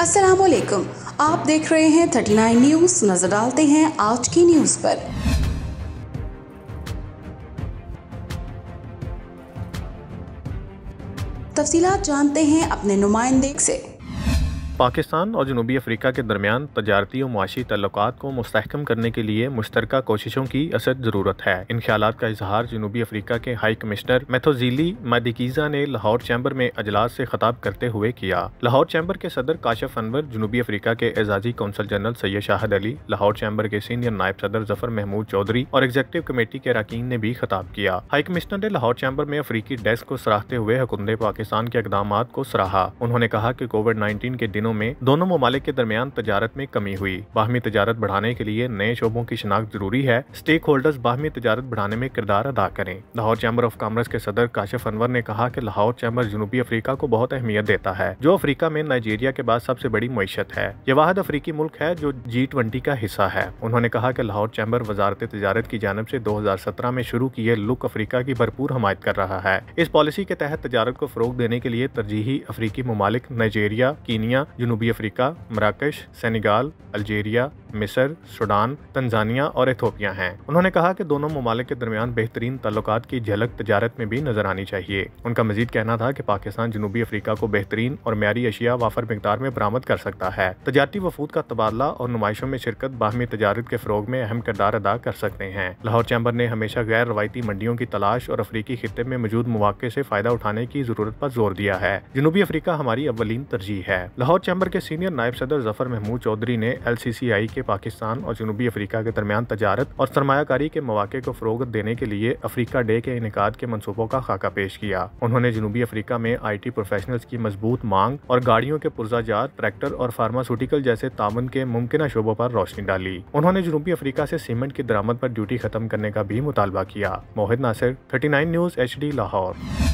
वालेकुम आप देख रहे हैं थर्टी नाइन न्यूज़ नज़र डालते हैं आज की न्यूज़ पर तफसीलात जानते हैं अपने नुमाइंदे से पाकिस्तान और जनूबी अफ्रीका के दरमियान तजारती और मुआशी तल्लक को मस्तकम करने के लिए मुश्तरक कोशिशों की असद ज़रूरत है इन ख्याल का इजहार जनूबी अफ्रीका के हाई कमिश्नर मैथोजीली मदिकीज़ा ने लाहौर चैम्बर में अजलास से खताब करते हुए किया लाहौर चैम्बर के सदर काशफ अनवर जनूबी अफ्रीका के एजाजी consul general Syed Shahid Ali Lahore chamber के सीनियर नायब सदर जफर महमूद चौधरी और एग्जीक्यूटिव कमेटी के अरकान ने भी खताब किया हाई कमिश्नर ने लाहौर चैम्बर में अफ्रीकी डेस्क को सराहते हुए हकुमद पाकिस्तान के इकदाम को सराहा उन्होंने कहा की कोविड नाइन्टीन के दिनों दिनों में दोनों ममालिक के दरमियान तजारत में कमी हुई बाहमी तजारत बढ़ाने के लिए नए शोबों की शनाख्त जरूरी है स्टेक होल्डर्स बाहमी तजारत बढ़ाने में किरदार अदा करें लाहौर चैम्बर ऑफ कॉमर्स के सदर काशिफ अनवर ने कहा की लाहौर चैम्बर जनूबी अफ्रीका को बहुत अहमियत देता है जो अफ्रीका में नाइजीरिया के बाद सबसे बड़ी मीशत है ये वाहद अफ्रीकी मुल्क है जो जी ट्वेंटी का हिस्सा है उन्होंने कहा की लाहौर चैम्बर वजारत तजारत की जानब ऐसी दो हजार सत्रह में शुरू किए लुक अफ्रीका की भरपूर हमायत कर रहा है इस पॉलिसी के तहत तजारत को फरोग देने के लिए तरजीही अफ्रीकी ममालिक नाइजेरिया कीनिया जनूबी अफ्रीका मराकश सेनेगाल अलजेरिया मिस्र सूडान तंजानिया और इथोपिया हैं उन्होंने कहा कि दोनों ममालिक के दरमियान बेहतरीन ताल्लुक की झलक तजारत में भी नजर आनी चाहिए उनका मजीद कहना था कि पाकिस्तान जनूबी अफ्रीका को बेहतरीन और मैारी अशिया वाफर मकदार में बरामद कर सकता है तजारती वफूद का तबादला और नुमाइशों में शिरकत बाहमी तजारत के फरोग में अहम किरदार अदा कर सकते हैं लाहौर चैम्बर ने हमेशा गैर रवायती मंडियों की तलाश और अफ्रीकी खत्े में मौजूद मौके से फायदा उठाने की जरूरत आरोप जोर दिया है जनूबी अफ्रीका हमारी अवलिन तरजीह है लाहौर चैम्बर के सीनियर नायब सदर जफर महमूद चौधरी ने एल सी सी आई के के पाकिस्तान और जनूबी अफ्रीका के दरमियान तजारत और सरमाकारी के मौाक़े को फ़रोग देने के लिए अफ्रीका डे के इनका के मनसूबों का खाका पेश किया उन्होंने जनूबी अफ्रीका में आई टी प्रोफेशनल्स की मजबूत मांग और गाड़ियों के पुर्जाजात ट्रैक्टर और फार्मास्यूटिकल जैसे तामन के मुमकिन शोबों पर रोशनी डाली उन्होंने जनूबी अफ्रीका से सीमेंट की दरामद पर ड्यूटी खत्म करने का भी मुतालबा किया Mohit Nasir thirty news H Lahore